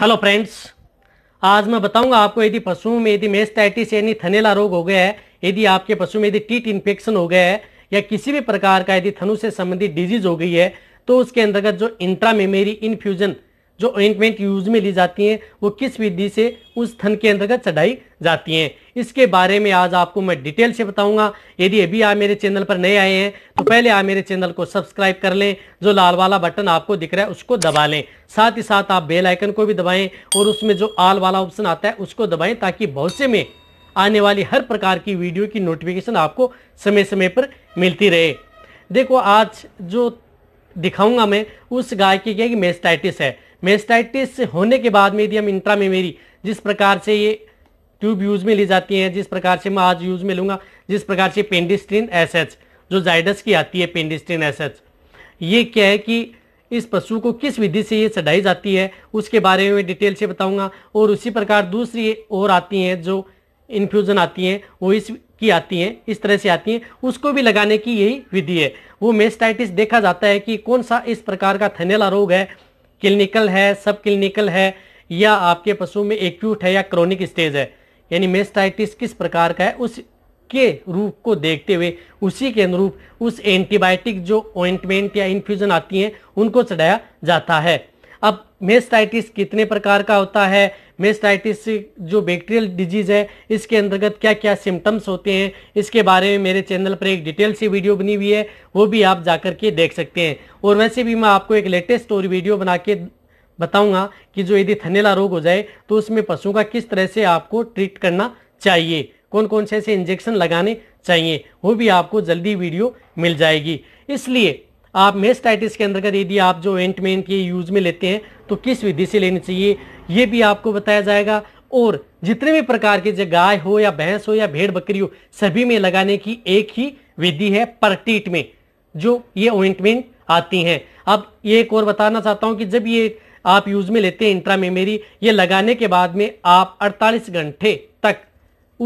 hello friends आज मैं बताऊंगा आपको यदि पशुओं में यदि मेस्टाइटिस यानी थनेला रोग हो गया है यदि आपके पशु में यदि टीट इन्फेक्शन हो गया है या किसी भी प्रकार का यदि थनु से संबंधित डिजीज हो गई है तो उसके अंतर्गत जो इंट्रामेमेरी इन्फ्यूजन जो ऑइंटमेंट यूज में ली जाती हैं वो किस विधि से उस थन के अंतर्गत चढ़ाई जाती हैं इसके बारे में आज आपको मैं डिटेल से बताऊंगा यदि अभी आप मेरे चैनल पर नए आए हैं तो पहले आप मेरे चैनल को सब्सक्राइब कर लें जो लाल वाला बटन आपको दिख रहा है उसको दबा लें साथ ही साथ आप बेल आइकन को भी दबाएं और उसमें जो आल वाला ऑप्शन आता है उसको दबाएं ताकि भविष्य में आने वाली हर प्रकार की वीडियो की नोटिफिकेशन आपको समय समय पर मिलती रहे देखो आज जो दिखाऊंगा मैं उस गाय की क्या मेस्टाइटिस है मेस्टाइटिस होने के बाद में यदि हम इंट्रा में मेरी जिस प्रकार से ये ट्यूब यूज़ में ली जाती हैं जिस प्रकार से मैं आज यूज़ में लूँगा जिस प्रकार से पेंडिस्ट्रीन एस जो जाइडस की आती है पेंडिस्ट्रीन एस ये क्या है कि इस पशु को किस विधि से ये चढ़ाई जाती है उसके बारे में डिटेल से बताऊंगा और उसी प्रकार दूसरी और आती हैं जो इन्फ्यूज़न आती हैं वो इस की आती हैं इस तरह से आती हैं उसको भी लगाने की यही विधि है वो मेस्टाइटिस देखा जाता है कि कौन सा इस प्रकार का थनेला रोग है क्लिनिकल है सब क्लिनिकल है या आपके पशु में एक्यूट है या क्रोनिक स्टेज है यानी मेस्टाइटिस किस प्रकार का है उस के रूप को देखते हुए उसी के अनुरूप उस एंटीबायोटिक जो ऑइंटमेंट या इन्फ्यूजन आती हैं उनको चढ़ाया जाता है अब मेस्टाइटिस कितने प्रकार का होता है मेस्टाइटिस जो बैक्टीरियल डिजीज है इसके अंतर्गत क्या क्या सिम्टम्स होते हैं इसके बारे में मेरे चैनल पर एक डिटेल से वीडियो बनी हुई है वो भी आप जाकर के देख सकते हैं और वैसे भी मैं आपको एक लेटेस्ट और वीडियो बना के बताऊंगा कि जो यदि थनेला रोग हो जाए तो उसमें पशुओं का किस तरह से आपको ट्रीट करना चाहिए कौन कौन से ऐसे इंजेक्शन लगाने चाहिए वो भी आपको जल्दी वीडियो मिल जाएगी इसलिए आप मेस्टाइटिस के अंतर्गत यदि आप जो एंटमेंट ये यूज में लेते हैं तो किस विधि से लेनी चाहिए ये भी आपको बताया जाएगा और जितने भी प्रकार के जो गाय हो या भैंस हो या भेड़ बकरी हो सभी में लगाने की एक ही विधि है परटीट में जो ये ओइंटमेंट आती हैं अब ये एक और बताना चाहता हूँ कि जब ये आप यूज में लेते हैं इंट्रा मेमेरी ये लगाने के बाद में आप 48 घंटे तक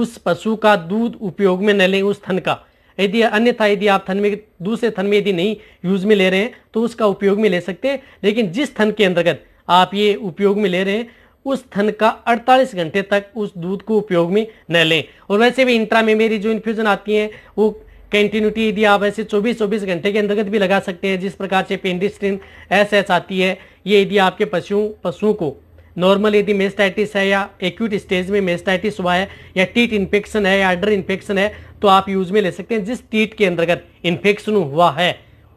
उस पशु का दूध उपयोग में न लें उस थन का यदि अन्यथा यदि आप थन में दूसरे थन में यदि नहीं यूज में ले रहे हैं तो उसका उपयोग में ले सकते हैं लेकिन जिस थन के अंतर्गत आप ये उपयोग में ले रहे हैं उस थन का 48 घंटे तक उस दूध को उपयोग में न लें और वैसे भी इंट्रा में मेरी जो इन्फ्यूजन आती है वो कंटिन्यूटी यदि आप ऐसे 24-24 घंटे के अंतर्गत भी लगा सकते हैं जिस प्रकार से पेंडिस्ट्रिन एस एस आती है ये यदि आपके पशुओं पशुओं को नॉर्मल यदि मेस्टाइटिस है या एक्यूट स्टेज में मेस्टाइटिस हुआ है या टीट इन्फेक्शन है या अडर इन्फेक्शन है तो आप यूज में ले सकते हैं जिस टीट के अंतर्गत इन्फेक्शन हुआ है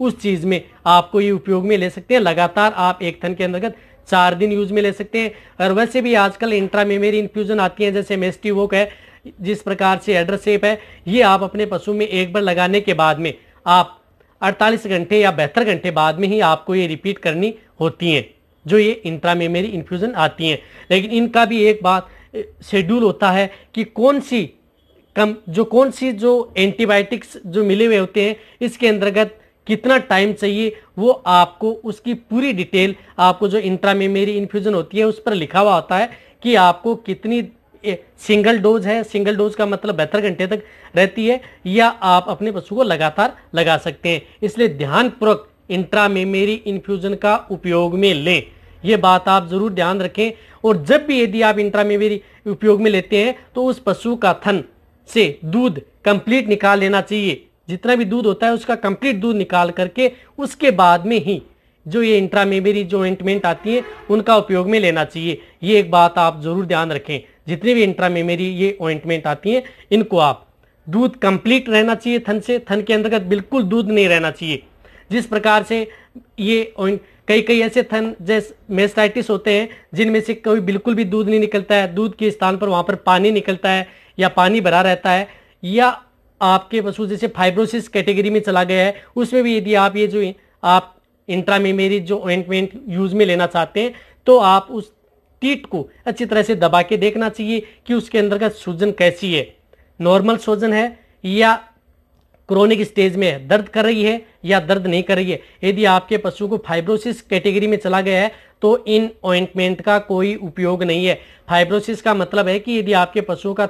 उस चीज में आपको ये उपयोग में ले सकते हैं लगातार आप एक थन के अंतर्गत चार दिन यूज में ले सकते हैं और वैसे भी आजकल इंट्रा मेमेरी इन्फ्यूजन आती है जैसे वोक है जिस प्रकार से एड्रसेप है ये आप अपने पशु में एक बार लगाने के बाद में आप 48 घंटे या बेहतर घंटे बाद में ही आपको ये रिपीट करनी होती है जो ये इंट्रामेमरी इन्फ्यूज़न आती हैं लेकिन इनका भी एक बात शेड्यूल होता है कि कौन सी कम जो कौन सी जो एंटीबायोटिक्स जो मिले हुए होते हैं इसके अंतर्गत कितना टाइम चाहिए वो आपको उसकी पूरी डिटेल आपको जो इंट्रामेमरी इन्फ्यूज़न होती है उस पर लिखा हुआ होता है कि आपको कितनी सिंगल डोज है सिंगल डोज का मतलब बेहतर घंटे तक रहती है या आप अपने पशु को लगातार लगा सकते हैं इसलिए ध्यानपूर्वक इंट्रामेमेरी इन्फ्यूज़न का उपयोग में लें ये बात आप जरूर ध्यान रखें और जब भी यदि आप इंट्रामेवरी उपयोग में लेते हैं तो उस पशु का थन से दूध कंप्लीट निकाल लेना चाहिए जितना भी दूध होता है उसका कंप्लीट दूध निकाल करके उसके बाद में ही जो ये इंट्रामेबेरी जो ऑइंटमेंट आती है उनका उपयोग में लेना चाहिए ये एक बात आप जरूर ध्यान रखें जितनी भी इंट्रामेमेरी ये ऑइंटमेंट आती हैं इनको आप दूध कंप्लीट रहना चाहिए थन से थन के अंतर्गत बिल्कुल दूध नहीं रहना चाहिए जिस प्रकार से ये कई कई ऐसे थन जैसे मेस्टाइटिस होते हैं जिनमें से कोई बिल्कुल भी दूध नहीं निकलता है दूध के स्थान पर वहाँ पर पानी निकलता है या पानी भरा रहता है या आपके पशु जैसे फाइब्रोसिस कैटेगरी में चला गया है उसमें भी यदि आप ये जो आप इंट्रामेमेरी जो ऑइंटमेंट यूज में लेना चाहते हैं तो आप उस टीट को अच्छी तरह से दबा के देखना चाहिए कि उसके अंदर का सूजन कैसी है नॉर्मल सूजन है या क्रोनिक स्टेज में है दर्द कर रही है या दर्द नहीं कर रही है यदि आपके पशु को फाइब्रोसिस कैटेगरी में चला गया है तो इन ऑइंटमेंट का कोई उपयोग नहीं है फाइब्रोसिस का मतलब है कि यदि आपके पशु का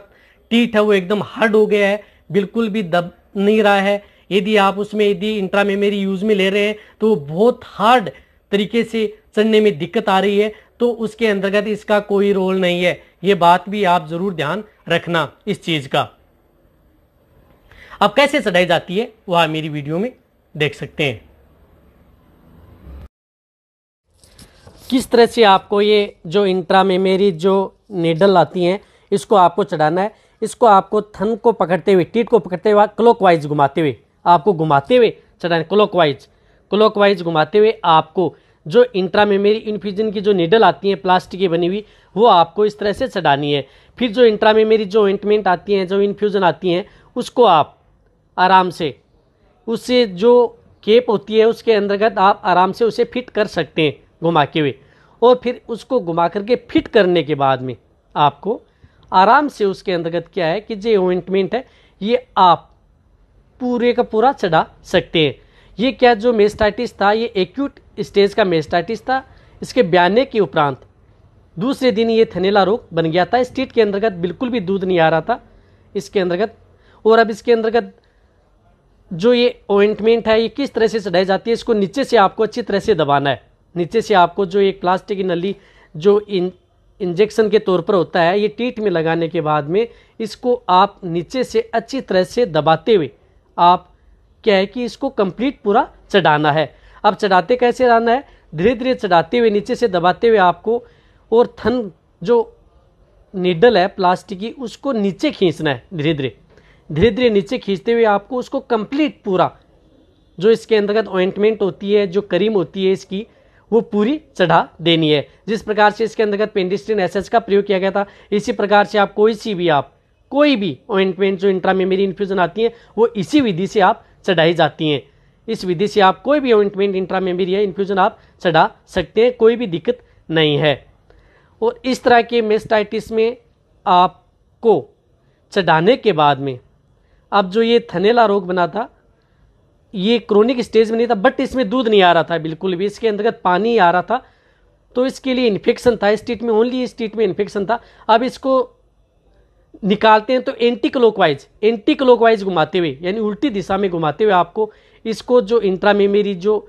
टीट है वो एकदम हार्ड हो गया है बिल्कुल भी दब नहीं रहा है यदि आप उसमें यदि इंट्रामेमरी यूज में ले रहे हैं तो बहुत हार्ड तरीके से चलने में दिक्कत आ रही है तो उसके अंतर्गत इसका कोई रोल नहीं है ये बात भी आप ज़रूर ध्यान रखना इस चीज़ का अब कैसे चढ़ाई जाती है वह मेरी वीडियो में देख सकते हैं किस तरह से आपको ये जो इंट्रा में मेरी जो नीडल आती हैं इसको आपको चढ़ाना है इसको आपको थन को पकड़ते हुए टीट को पकड़ते हुए क्लॉकवाइज घुमाते हुए आपको घुमाते हुए चढ़ाना क्लॉकवाइज क्लॉकवाइज घुमाते हुए आपको जो इंट्रा में मेरी इन्फ्यूजन की जो नीडल आती है प्लास्टिक की बनी हुई वो आपको इस तरह से चढ़ानी है फिर जो इंट्रा में मेरी जो इंटमेंट आती हैं जो इन्फ्यूज़न आती हैं उसको आप आराम से उससे जो केप होती है उसके अंतर्गत आप आराम से उसे फिट कर सकते हैं घुमा के हुए और फिर उसको घुमा करके फिट करने के बाद में आपको आराम से उसके अंतर्गत क्या है कि जो ओइंटमेंट है ये आप पूरे का पूरा चढ़ा सकते हैं ये क्या जो मेस्टाइटिस था ये एक्यूट स्टेज का मेस्टाइटिस था इसके ब्याने के उपरांत दूसरे दिन ये थनेला रोग बन गया था स्टेट के अंतर्गत बिल्कुल भी दूध नहीं आ रहा था इसके अंतर्गत और अब इसके अंतर्गत जो ये ओइंटमेंट है ये किस तरह से चढ़ाई जाती है इसको नीचे से आपको अच्छी तरह से दबाना है नीचे से आपको जो एक प्लास्टिक की नली जो इन इंजेक्शन के तौर पर होता है ये टीट में लगाने के बाद में इसको आप नीचे से अच्छी तरह से दबाते हुए आप क्या है कि इसको कंप्लीट पूरा चढ़ाना है अब चढ़ाते कैसे रहना है धीरे धीरे चढ़ाते हुए नीचे से दबाते हुए आपको और थन जो नीडल है प्लास्टिक की उसको नीचे खींचना है धीरे धीरे धीरे धीरे नीचे खींचते हुए आपको उसको कंप्लीट पूरा जो इसके अंतर्गत ऑइंटमेंट होती है जो करीम होती है इसकी वो पूरी चढ़ा देनी है जिस प्रकार से इसके अंतर्गत पेंडिस्टिन एसएच का प्रयोग किया गया था इसी प्रकार से आप कोई सी भी आप कोई भी ऑइंटमेंट जो इंट्रामेमरी इन्फ्यूज़न आती हैं वो इसी विधि से आप चढ़ाई जाती हैं इस विधि से आप कोई भी ऑइंटमेंट इंट्रामेमरी या इन्फ्यूज़न आप चढ़ा सकते हैं कोई भी दिक्कत नहीं है और इस तरह के मेस्टाइटिस में आपको चढ़ाने के बाद में अब जो ये थनेला रोग बना था ये क्रोनिक स्टेज में नहीं था बट इसमें दूध नहीं आ रहा था बिल्कुल भी इसके अंतर्गत पानी आ रहा था तो इसके लिए इन्फेक्शन था इस में ओनली इस में इन्फेक्शन था अब इसको निकालते हैं तो एंटी क्लोकवाइज एंटी क्लोकवाइज घुमाते हुए यानी उल्टी दिशा में घुमाते हुए आपको इसको जो इंट्रा जो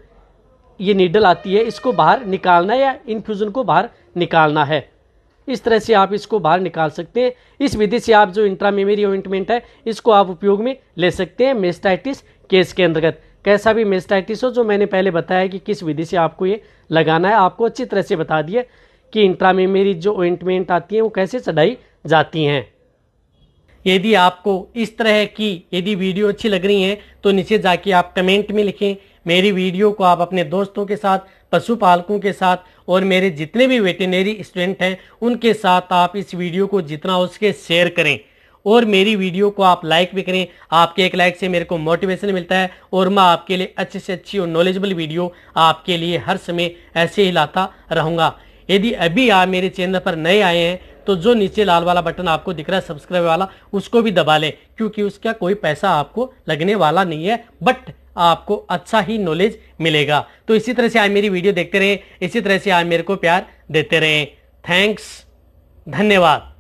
ये नीडल आती है इसको बाहर निकालना है या इन्फ्यूज़न को बाहर निकालना है इस तरह से आप इसको बाहर निकाल सकते हैं इस विधि से आप जो इंट्रामेमरी ऑइंटमेंट है इसको आप उपयोग में ले सकते हैं मेस्टाइटिस केस के अंतर्गत कैसा भी मेस्टाइटिस हो जो मैंने पहले बताया कि किस विधि से आपको ये लगाना है आपको अच्छी तरह से बता दिया कि इंट्रामेमरी जो ओइंटमेंट आती है वो कैसे चढ़ाई जाती हैं यदि आपको इस तरह की यदि वीडियो अच्छी लग रही है तो नीचे जाके आप कमेंट में लिखें मेरी वीडियो को आप अपने दोस्तों के साथ पशुपालकों के साथ और मेरे जितने भी वेटनरी स्टूडेंट हैं उनके साथ आप इस वीडियो को जितना हो सके शेयर करें और मेरी वीडियो को आप लाइक भी करें आपके एक लाइक से मेरे को मोटिवेशन मिलता है और मैं आपके लिए अच्छे से अच्छी और नॉलेजेबल वीडियो आपके लिए हर समय ऐसे ही लाता रहूँगा यदि अभी आप मेरे चैनल पर नए आए हैं तो जो नीचे लाल वाला बटन आपको दिख रहा है सब्सक्राइब वाला उसको भी दबा लें क्योंकि उसका कोई पैसा आपको लगने वाला नहीं है बट आपको अच्छा ही नॉलेज मिलेगा तो इसी तरह से आप मेरी वीडियो देखते रहें इसी तरह से आप मेरे को प्यार देते रहें थैंक्स धन्यवाद